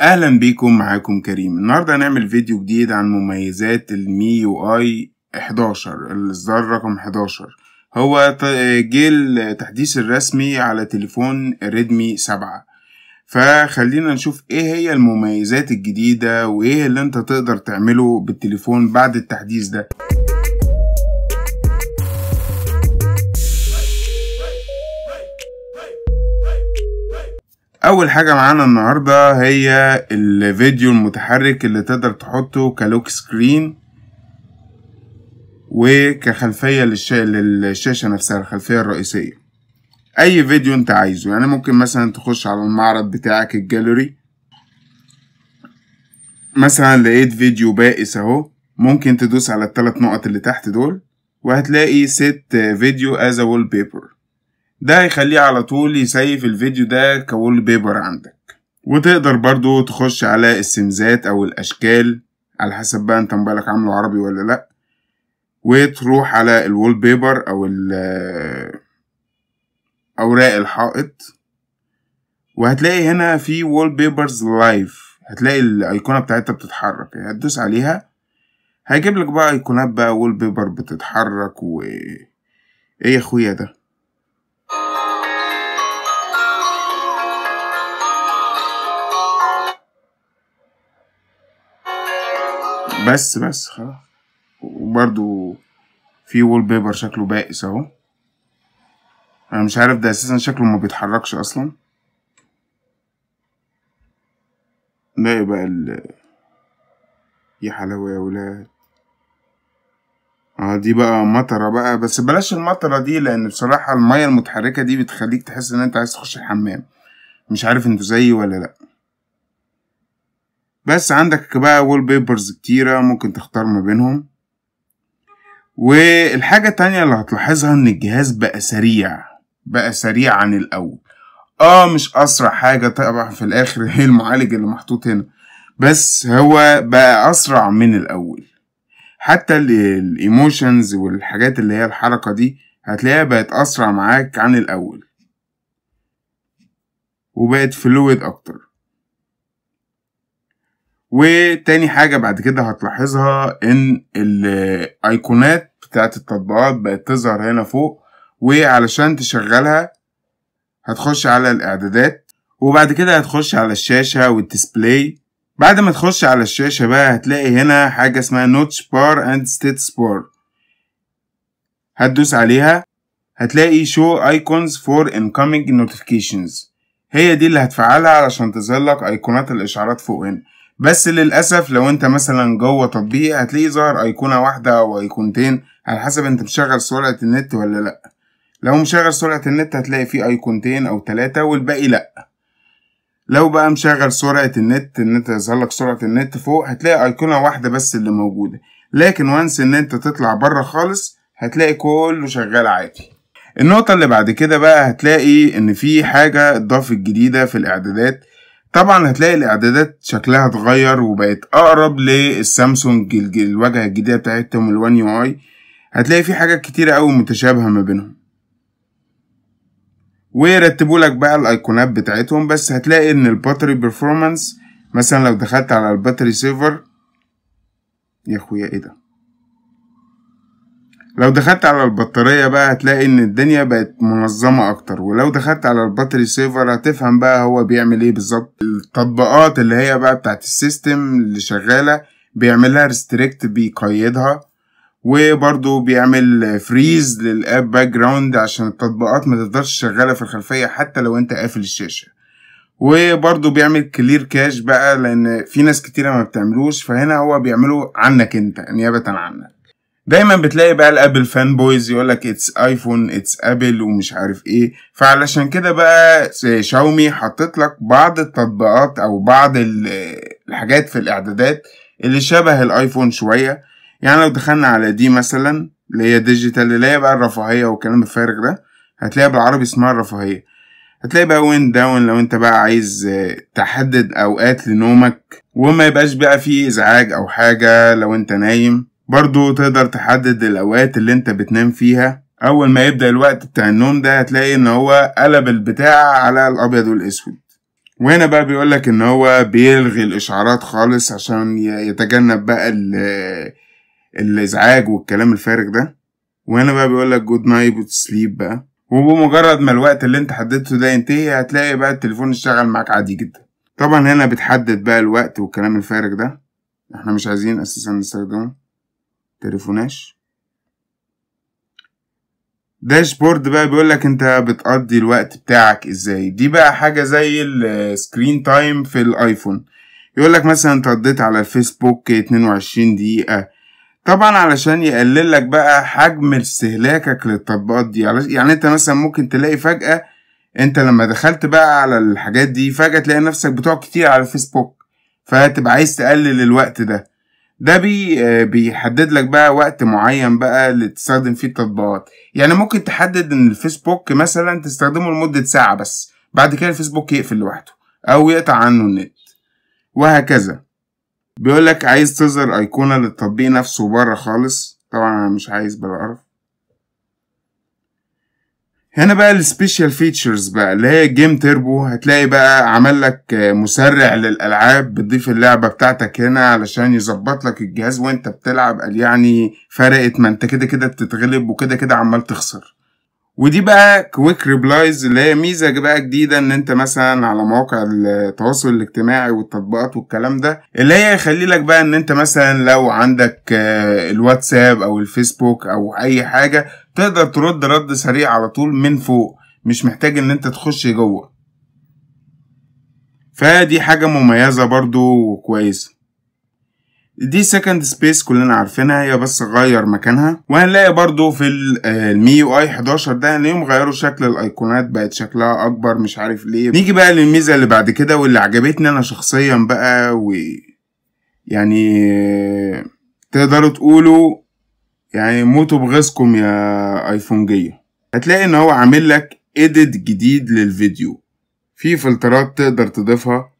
اهلا بيكم معاكم كريم النهارده هنعمل فيديو جديد عن مميزات المي يو اي 11 الاصدار رقم 11 هو جيل التحديث الرسمي على تليفون ريدمي 7 فخلينا نشوف ايه هي المميزات الجديدة وايه اللي انت تقدر تعمله بالتليفون بعد التحديث ده اول حاجه معانا النهارده هي الفيديو المتحرك اللي تقدر تحطه كلوك سكرين وكخلفيه للشاشه نفسها الخلفيه الرئيسيه اي فيديو انت عايزه يعني ممكن مثلا تخش على المعرض بتاعك الجاليري مثلا لقيت فيديو بائس اهو ممكن تدوس على الثلاث نقط اللي تحت دول وهتلاقي ست فيديو از وول بيبر ده هيخليه على طول يسيف الفيديو ده كول بيبر عندك وتقدر برضو تخش على السمزات او الاشكال على حسب بقى انت موبايلك عامله عربي ولا لا وتروح على الول بيبر او اوراق الحائط وهتلاقي هنا في وول بيبرز لايف هتلاقي الايقونه بتاعتها بتتحرك هتدوس عليها هيجيب لك بقى ايقونات بقى وول بيبر بتتحرك و ايه يا اخويا ده بس بس خلاص وبرده في وول بيبر شكله بائس اهو انا مش عارف ده اساسا شكله ما بيتحركش اصلا نلاقي بقى ال يا حلاوة يا ولاد اه دي بقى مطرة بقى بس بلاش المطرة دي لان بصراحة المية المتحركة دي بتخليك تحس ان انت عايز تخش الحمام مش عارف انتوا زيي ولا لأ بس عندك بقى وول بيبرز كتيرة ممكن تختار ما بينهم والحاجة التانية اللي هتلاحظها ان الجهاز بقى سريع بقى سريع عن الاول اه مش اسرع حاجة طبعا في الاخر هي المعالج اللي محطوط هنا بس هو بقى اسرع من الاول حتى الايموشنز والحاجات اللي هي الحركة دي هتلاقيها بقت اسرع معاك عن الاول وبقت فلويد اكتر وتاني حاجة بعد كده هتلاحظها إن الأيقونات بتاعت التطبيقات بقت تظهر هنا فوق وعلشان تشغلها هتخش على الإعدادات وبعد كده هتخش على الشاشة والديسبلاي بعد ما تخش على الشاشة بقى هتلاقي هنا حاجة اسمها نوتش بار اند ستيتس بار هتدوس عليها هتلاقي شو ايكونز فور انكومينج نوتيفيكيشنز هي دي اللي هتفعلها علشان تظهر لك ايقونات الاشعارات فوق هنا بس للأسف لو انت مثلا جوه تطبيق هتلاقي ظهر أيقونة واحدة أو أيقونتين على حسب انت مشغل سرعة النت ولا لأ لو مشغل سرعة النت هتلاقي فيه أيقونتين أو تلاتة والباقي لأ لو بقى مشغل سرعة النت ان انت يظهر لك سرعة النت فوق هتلاقي أيقونة واحدة بس اللي موجودة لكن وانس ان انت تطلع بره خالص هتلاقي كله شغال عادي النقطة اللي بعد كده بقى هتلاقي ان في حاجة اتضافت جديدة في الاعدادات طبعا هتلاقي الاعدادات شكلها اتغير وبقت اقرب للسامسونج الواجهه الجديده بتاعتهم الوان يو اي هتلاقي في حاجات كتيره قوي متشابهه ما بينهم ويرتبوا لك بقى الايقونات بتاعتهم بس هتلاقي ان الباتري بيرفورمانس مثلا لو دخلت على الباتري سيفر يا اخويا ايه ده لو دخلت على البطارية بقى هتلاقي ان الدنيا بقت منظمة اكتر ولو دخلت على الباتري سيفر هتفهم بقى هو بيعمل ايه بالظبط التطبيقات اللي هي بقى بتاعت السيستم اللي شغالة بيعملها ريستريكت بيقيدها وبرضه بيعمل فريز للاب باك جراوند عشان التطبيقات ما تقدرش شغاله في الخلفيه حتى لو انت قافل الشاشه وبرضه بيعمل كلير كاش بقى لان في ناس كتيره ما بتعملوش فهنا هو بيعمله عنك انت نيابه عنك دايما بتلاقي بقى الابل فان بويز يقول لك اتس ايفون اتس ابل ومش عارف ايه فعلشان كده بقى شاومي حطت لك بعض التطبيقات او بعض الحاجات في الاعدادات اللي شبه الايفون شويه يعني لو دخلنا على دي مثلا اللي هي ديجيتال اللي هي بقى الرفاهيه والكلام الفارغ ده هتلاقي بالعربي اسمها الرفاهيه هتلاقي بقى وين داون لو انت بقى عايز تحدد اوقات لنومك وما يبقاش بقى فيه ازعاج او حاجه لو انت نايم برضو تقدر تحدد الأوقات اللي انت بتنام فيها أول ما يبدأ الوقت بتاع النوم ده هتلاقي إن هو قلب البتاع على الأبيض والأسود وهنا بقى بيقولك إن هو بيلغي الإشعارات خالص عشان يتجنب بقى الإزعاج والكلام الفارغ ده وهنا بقى بيقولك جود نايت وتسليب بقى وبمجرد ما الوقت اللي انت حددته ده ينتهي هتلاقي بقى التليفون اشتغل معاك عادي جدا طبعا هنا بتحدد بقى الوقت والكلام الفارغ ده احنا مش عايزين اساسا نستخدمه تليفوناش داشبورد بقى بيقول لك انت بتقضي الوقت بتاعك ازاي دي بقى حاجة زي السكرين تايم في الايفون يقول لك مثلا انت قضيت على الفيسبوك 22 دقيقة طبعا علشان يقلل لك بقى حجم استهلاكك للتطبيقات دي يعني انت مثلا ممكن تلاقي فجأة انت لما دخلت بقى على الحاجات دي فجأة تلاقي نفسك بتقعد كتير على الفيسبوك فتبقى عايز تقلل الوقت ده ده بي آه، بيحدد لك بقى وقت معين بقى اللي تستخدم فيه التطبيقات يعني ممكن تحدد ان الفيسبوك مثلا تستخدمه لمدة ساعة بس بعد كده الفيسبوك يقفل لوحده او يقطع عنه النت وهكذا بيقولك عايز تظهر ايقونة للتطبيق نفسه بره خالص طبعا انا مش عايز بالقرف هنا بقى السبيشال فيتشرز بقى اللي هي جيم تيربو هتلاقي بقى عمل لك مسرع للالعاب بتضيف اللعبه بتاعتك هنا علشان يظبط لك الجهاز وانت بتلعب قال يعني فرقت ما انت كده كده بتتغلب وكده كده عمال تخسر ودي بقى كويك ريبلايز اللي هي ميزه بقى جديده ان انت مثلا على مواقع التواصل الاجتماعي والتطبيقات والكلام ده اللي هي يخلي لك بقى ان انت مثلا لو عندك آه، الواتساب او الفيسبوك او اي حاجه تقدر ترد رد سريع على طول من فوق مش محتاج ان انت تخش جوه فدي حاجة مميزة برضو وكويسة دي سكند سبيس كلنا عارفينها هي بس غير مكانها وهنلاقي برضو في آه، المي يو اي 11 ده هنلاقيهم غيروا شكل الايقونات بقت شكلها اكبر مش عارف ليه نيجي بقى للميزة اللي بعد كده واللي عجبتني انا شخصيا بقى و يعني آه، تقدروا تقولوا يعني موتوا بغيظكم يا ايفونجية هتلاقي ان هو عامل لك اديت جديد للفيديو في فلترات تقدر تضيفها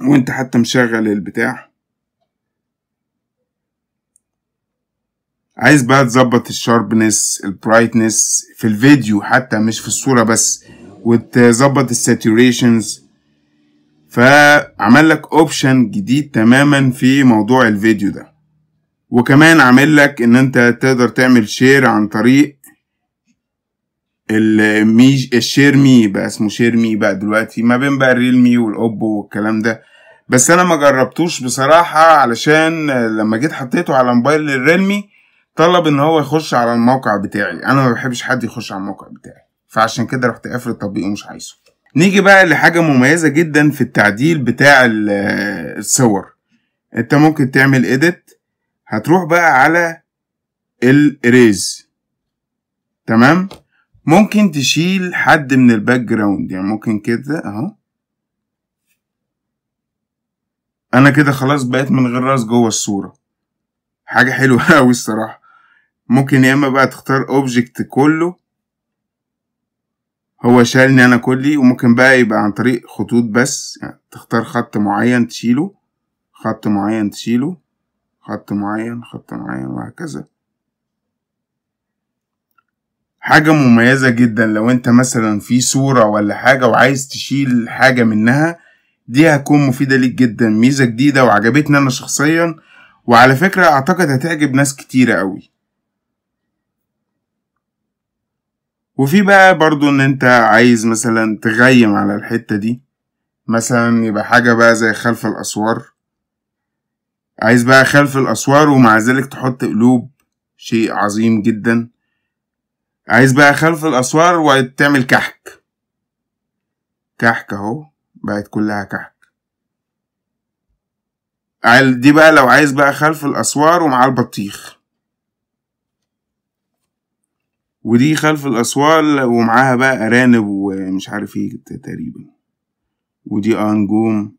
وانت حتى مشغل البتاع عايز بقى تظبط الشاربنس البرايتنس في الفيديو حتى مش في الصورة بس وتظبط الساتوريشنز فعمل لك اوبشن جديد تماما في موضوع الفيديو ده وكمان عامل لك ان انت تقدر تعمل شير عن طريق المي الشير مي بقى اسمه شير مي بقى دلوقتي ما بين بقى الريل مي والاوبو والكلام ده بس انا ما جربتوش بصراحه علشان لما جيت حطيته على موبايل الريلمي طلب ان هو يخش على الموقع بتاعي انا ما بحبش حد يخش على الموقع بتاعي فعشان كده رحت قافل التطبيق ومش عايزه نيجي بقى لحاجه مميزه جدا في التعديل بتاع الصور انت ممكن تعمل اديت هتروح بقى على الريز تمام ممكن تشيل حد من الباك جراوند يعني ممكن كده اهو انا كده خلاص بقيت من غير راس جوه الصوره حاجه حلوه قوي الصراحه ممكن يا اما بقى تختار اوبجكت كله هو شالني انا كلي وممكن بقى يبقى عن طريق خطوط بس يعني تختار خط معين تشيله خط معين تشيله خط معين خط معين وهكذا حاجة مميزة جدا لو انت مثلا في صورة ولا حاجة وعايز تشيل حاجة منها دي هتكون مفيدة ليك جدا ميزة جديدة وعجبتني انا شخصيا وعلى فكرة اعتقد هتعجب ناس كتيرة قوي وفي بقى برضو ان انت عايز مثلا تغيم على الحتة دي مثلا يبقى حاجة بقى زي خلف الاسوار عايز بقى خلف الأسوار ومع ذلك تحط قلوب شيء عظيم جدا عايز بقى خلف الأسوار وتعمل كحك كحك اهو بقت كلها كحك دي بقى لو عايز بقى خلف الأسوار ومعاه البطيخ ودي خلف الأسوار ومعاها بقى أرانب ومش عارف ايه تقريبا ودي اه نجوم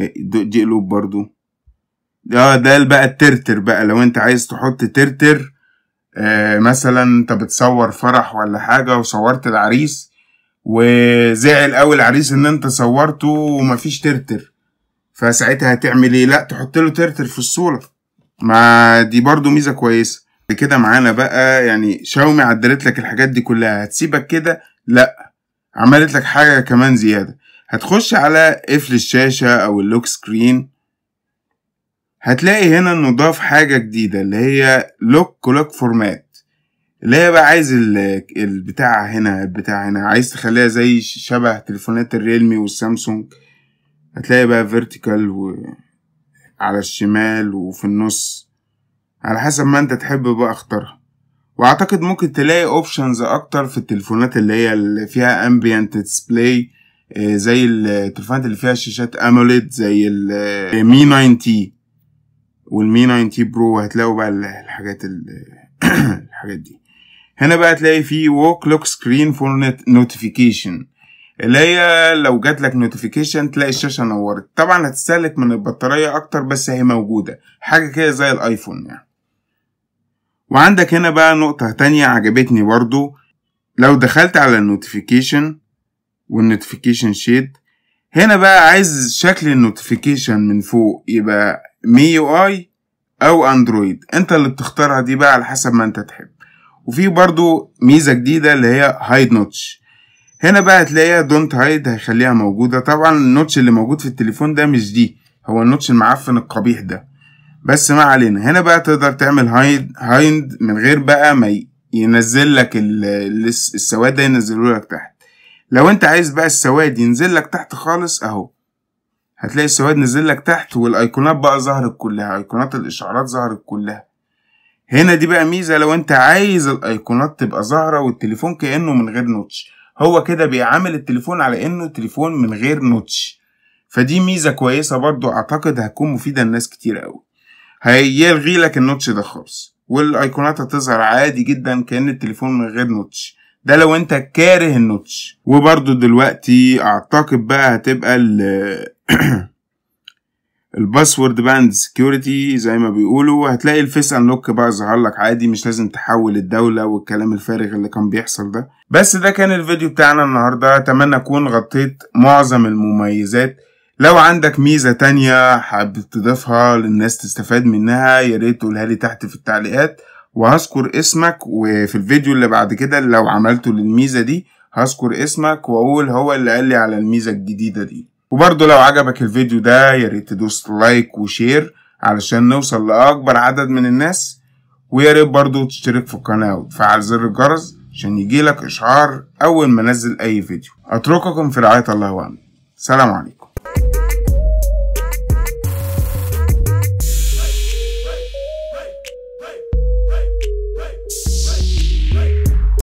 إيه، دي قلوب برضو اه ده بقى الترتر بقى لو انت عايز تحط ترتر آه مثلا انت بتصور فرح ولا حاجة وصورت العريس وزعل قوي العريس ان انت صورته ومفيش ترتر فساعتها هتعمل ايه لا تحط له ترتر في الصورة ما دي برضو ميزة كويسة كده معانا بقى يعني شاومي عدلت لك الحاجات دي كلها هتسيبك كده لا عملت لك حاجة كمان زيادة هتخش على قفل الشاشة او اللوك سكرين هتلاقي هنا انه ضاف حاجة جديدة اللي هي لوك كلوك فورمات اللي هي بقى عايز البتاع هنا البتاع هنا عايز تخليها زي شبه تليفونات الريلمي والسامسونج هتلاقي بقى فيرتيكال و على الشمال وفي النص على حسب ما انت تحب بقى اختارها واعتقد ممكن تلاقي اوبشنز اكتر في التليفونات اللي هي اللي فيها امبيانت آه، ديسبلاي زي التليفونات اللي فيها شاشات اموليد زي المي آه، 90 والمي 90 برو وهتلاقوا بقى الحاجات الحاجات دي هنا بقى تلاقي فيه ووك لوك سكرين فور نوتيفيكيشن اللي هي لو جات لك نوتيفيكيشن تلاقي الشاشه نورت طبعا هتستهلك من البطاريه اكتر بس هي موجوده حاجه كده زي الايفون يعني وعندك هنا بقى نقطه تانية عجبتني برضو لو دخلت على النوتيفيكيشن والنوتيفيكيشن شيد هنا بقى عايز شكل النوتيفيكيشن من فوق يبقى مي يو اي او اندرويد انت اللي بتختارها دي بقى على حسب ما انت تحب وفي برضو ميزه جديده اللي هي هايد نوتش هنا بقى هتلاقيها دونت هايد هيخليها موجوده طبعا النوتش اللي موجود في التليفون ده مش دي هو النوتش المعفن القبيح ده بس ما علينا هنا بقى تقدر تعمل هايد هايد من غير بقى ما ينزل لك السواد ده ينزله لك تحت لو انت عايز بقى السواد ينزل لك تحت خالص اهو هتلاقي السواد نزل لك تحت والايقونات بقى ظهرت كلها ايقونات الاشعارات ظهرت كلها هنا دي بقى ميزة لو انت عايز الايقونات تبقى ظاهرة والتليفون كأنه من غير نوتش هو كده بيعامل التليفون على انه تليفون من غير نوتش فدي ميزة كويسة برضو اعتقد هتكون مفيدة لناس كتير اوي هيلغي لك النوتش ده خالص والايقونات هتظهر عادي جدا كأن التليفون من غير نوتش ده لو انت كاره النوتش وبرضو دلوقتي اعتقد بقى هتبقى الباسورد باند سكيورتي زي ما بيقولوا هتلاقي الفيس ان لوك بقى ظهر لك عادي مش لازم تحول الدوله والكلام الفارغ اللي كان بيحصل ده بس ده كان الفيديو بتاعنا النهارده اتمنى اكون غطيت معظم المميزات لو عندك ميزه تانية حابب تضيفها للناس تستفاد منها يا ريت تقولها لي تحت في التعليقات وهذكر اسمك وفي الفيديو اللي بعد كده لو عملته للميزه دي هذكر اسمك واقول هو اللي قال لي على الميزه الجديده دي وبرضه لو عجبك الفيديو ده ياريت تدوس لايك وشير علشان نوصل لأكبر عدد من الناس وياريت برضه تشترك في القناة وتفعل زر الجرس عشان يجيلك إشعار أول ما أنزل أي فيديو أترككم في رعاية الله وأمن سلام عليكم